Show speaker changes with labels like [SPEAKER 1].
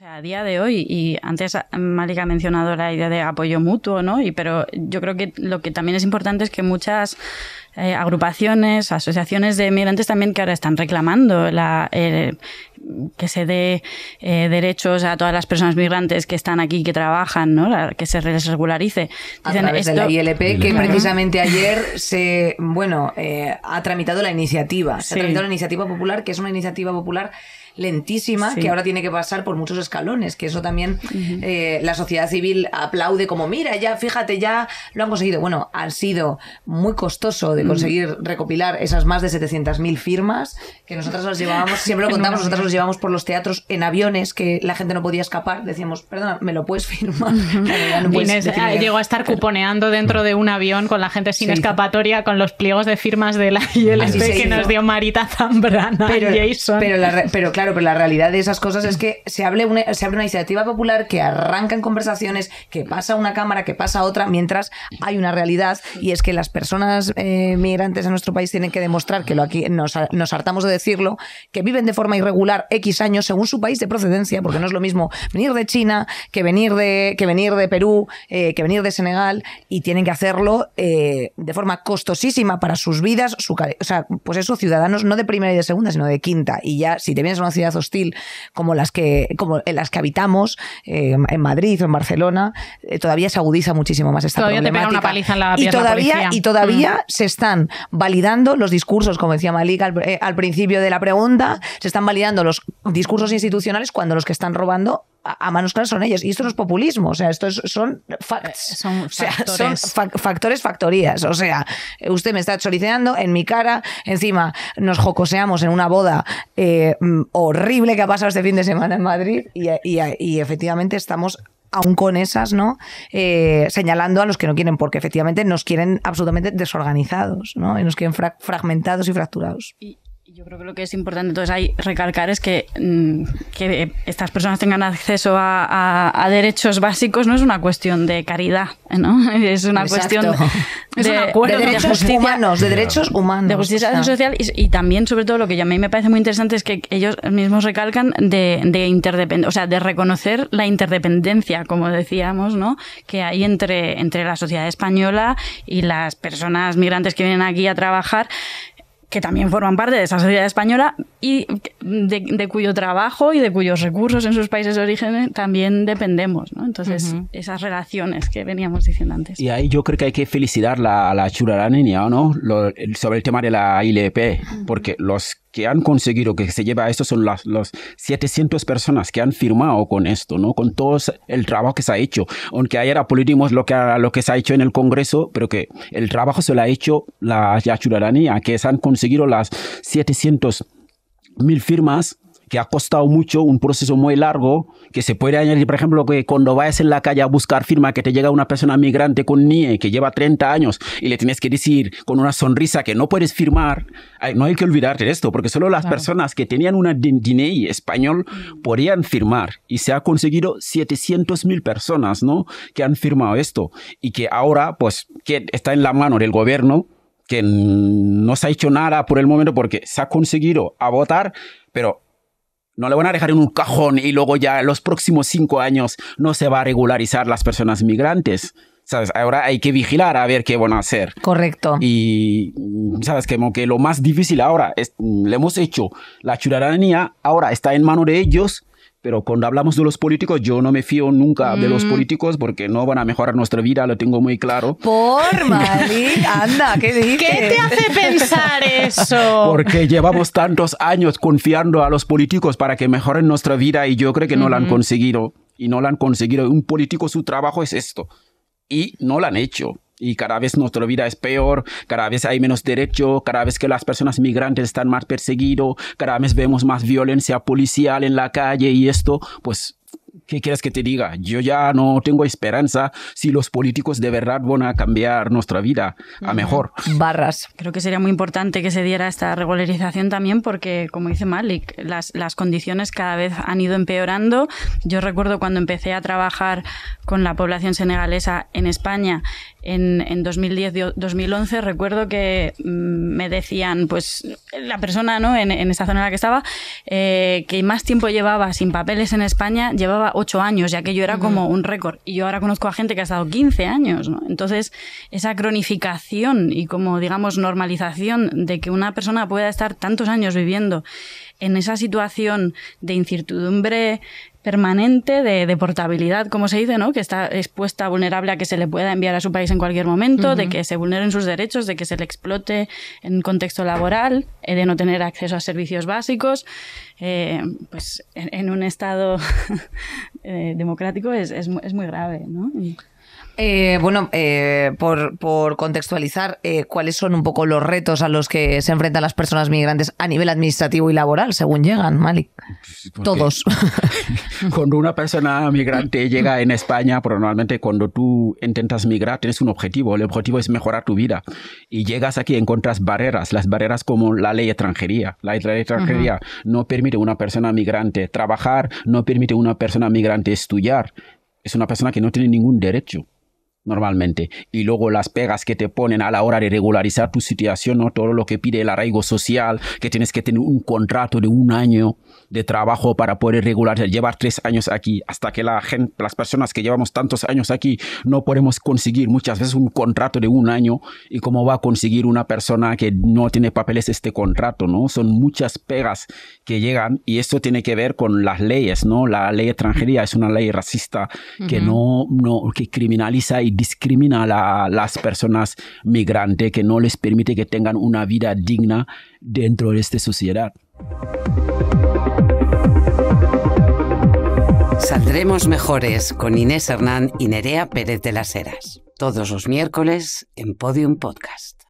[SPEAKER 1] a día de hoy, y antes ah, Malika ha mencionado la idea de apoyo mutuo, ¿no? pero yo creo que lo que también es importante es que muchas eh, agrupaciones, asociaciones de migrantes también que ahora están reclamando la, eh, que se dé eh, derechos a todas las personas migrantes que están aquí, que trabajan, ¿no? que se les regularice. Dicen, la ILP, que precisamente ayer
[SPEAKER 2] se, bueno, ha tramitado la iniciativa, se ha tramitado la iniciativa popular, que es una iniciativa popular lentísima que ahora tiene que pasar por muchos escalones, que eso también eh, la sociedad civil aplaude como, mira, ya fíjate, ya lo han conseguido. Bueno, han sido muy costoso de mm. conseguir recopilar esas más de 700.000 firmas que nosotros las llevábamos, siempre lo contamos, nosotros los llevamos por los teatros en aviones que la gente no podía escapar, decíamos, perdona, me lo puedes firmar. Ah, llegó a estar cuponeando dentro de un avión con la gente sin escapatoria, con los pliegos de firmas de la que nos dio Marita Zambrana pero, Jason. pero claro, Claro, pero la realidad de esas cosas es que se, hable se abre una iniciativa popular que arranca en conversaciones, que pasa una cámara, que pasa otra, mientras hay una realidad y es que las personas eh, migrantes en nuestro país tienen que demostrar, que lo aquí nos, hartamos de decirlo, que viven de forma irregular X años según su país de procedencia, porque no es lo mismo venir de China que venir de, que venir de Perú, eh, que venir de Senegal, y tienen que hacerlo eh, de forma costosísima para sus vidas, su, o sea, pues eso, ciudadanos no de primera y de segunda, sino de quinta. Y ya, si te vienes a una hostil como las que, como en las que habitamos, eh, en Madrid o en Barcelona, eh, todavía se agudiza muchísimo más esta todavía y todavía, mm. se están validando los discursos, como decía Malik eh, al principio de la pregunta, se están validando los discursos institucionales cuando los que están robando a, manos claras son ellos. Y esto no es populismo, o sea, esto son eh, son, factores. factores. factorías. O sea, usted me está solicitando en mi cara, encima nos jocoseamos en una boda eh, mm, horrible que ha pasado este fin de semana en Madrid y, efectivamente estamos aún con esas, ¿no? Eh, señalando a los que no quieren, porque efectivamente nos quieren absolutamente desorganizados, ¿no? Y nos quieren fragmentados y fracturados. Y,
[SPEAKER 1] yo creo que lo que es importante entonces ahí recalcar es que, mm, estas personas tengan acceso a, derechos básicos no es una cuestión de caridad, ¿no? Es una cuestión de, derechos humanos,
[SPEAKER 2] de justicia social
[SPEAKER 1] y, también, sobre todo, lo que a mí me parece muy interesante es que ellos mismos recalcan de, de o sea, de reconocer la interdependencia, como decíamos, ¿no? Que hay entre, entre la sociedad española y las personas migrantes que vienen aquí a trabajar que también forman parte de esa sociedad española y de, cuyo trabajo y de cuyos recursos en sus países de origen también dependemos. Entonces, esas relaciones que veníamos diciendo antes.
[SPEAKER 3] Y ahí yo creo que hay que felicitar a la, la o ¿no? sobre el tema de la ILP, porque los que han conseguido, que se lleva a esto, son las, las 700 personas que han firmado con esto, ¿no? Con todo el trabajo que se ha hecho. Aunque ayer aplaudimos lo que, lo que se ha hecho en el Congreso, pero que el trabajo se lo ha hecho la, la ciudadanía, que se han conseguido las 700 mil firmas que ha costado mucho, un proceso muy largo, que se puede añadir, por ejemplo, que cuando vayas en la calle a buscar firma, que te llega una persona migrante con NIE, que lleva 30 años, y le tienes que decir con una sonrisa que no puedes firmar, no hay que olvidarte de esto, porque solo las personas que tenían una DNI español mm. podían firmar, y se ha conseguido 700 mil personas, ¿no? Que han firmado esto, y que ahora, pues, que está en la mano del gobierno, que no se ha hecho nada por el momento porque se ha conseguido a votar, pero no le van a dejar en un cajón y luego ya en los próximos cinco años no se va a regularizar las personas migrantes. ¿Sabes? Ahora hay que vigilar a ver qué van a hacer. Correcto. Y, ¿sabes? que lo más difícil ahora es, le hemos hecho, la ciudadanía ahora está en mano de ellos pero cuando hablamos de los políticos, yo no me fío nunca de los mm. políticos porque no van a mejorar nuestra vida, lo tengo muy claro.
[SPEAKER 2] Por Mali, anda, ¿qué dices? ¿Qué te hace pensar eso?
[SPEAKER 3] Porque llevamos tantos años confiando a los políticos para que mejoren nuestra vida y yo creo que no lo han conseguido. Y no lo han conseguido. Un político, su trabajo es esto. Y no lo han hecho y cada vez nuestra vida es peor, cada vez hay menos derecho, cada vez que las personas migrantes están más perseguidos, cada vez vemos más violencia policial en la calle y esto, pues ¿qué quieres que te diga? Yo ya no tengo esperanza si los políticos de verdad van a cambiar nuestra vida a mejor.
[SPEAKER 1] Barras. Creo que sería muy importante que se diera esta regularización también porque, como dice Malik, las, las condiciones cada vez han ido empeorando. Yo recuerdo cuando empecé a trabajar con la población senegalesa en España en, 2010-2011 recuerdo que mm, me decían, pues la persona ¿no? en, en esta zona en la que estaba, eh, que más tiempo llevaba sin papeles en España, llevaba ocho años, ya que yo era como un récord. Y yo ahora conozco a gente que ha estado 15 años. ¿no? Entonces, esa cronificación y como, digamos, normalización de que una persona pueda estar tantos años viviendo en esa situación de incertidumbre, permanente de, de, portabilidad, como se dice, ¿no? Que está expuesta vulnerable a que se le pueda enviar a su país en cualquier momento, de que se vulneren sus derechos, de que se le explote en contexto laboral, eh, de no tener acceso a servicios básicos. Eh, pues en, un estado eh, democrático es, es, muy grave, ¿no? Eh, bueno, eh,
[SPEAKER 2] por, contextualizar, eh, ¿cuáles son un poco los retos a los que se enfrentan las personas migrantes a nivel administrativo y laboral, según llegan, Malik?
[SPEAKER 3] Pues, Todos. cuando una persona migrante llega en España, normalmente cuando tú intentas migrar, tienes un objetivo. El objetivo es mejorar tu vida. Y llegas aquí y encuentras barreras, las barreras como la ley de extranjería. La ley extranjería no permite a una persona migrante trabajar, no permite a una persona migrante estudiar. Es una persona que no tiene ningún derecho normalmente. Y luego las pegas que te ponen a la hora de regularizar tu situación, ¿no? todo lo que pide el arraigo social, que tienes que tener un contrato de un año de trabajo para poder regularizar, llevar tres años aquí, hasta que la gente, las personas que llevamos tantos años aquí no podemos conseguir muchas veces un contrato de un año y cómo va a conseguir una persona que no tiene papeles este contrato, ¿no? Son muchas pegas que llegan y esto tiene que ver con las leyes, ¿no? La ley extranjería es una ley racista que no, no, que criminaliza y discrimina a las personas migrantes, que no les permite que tengan una vida digna dentro de esta sociedad.
[SPEAKER 2] Saldremos mejores con Inés Hernán y Nerea Pérez de las Heras, todos los miércoles en Podium Podcast.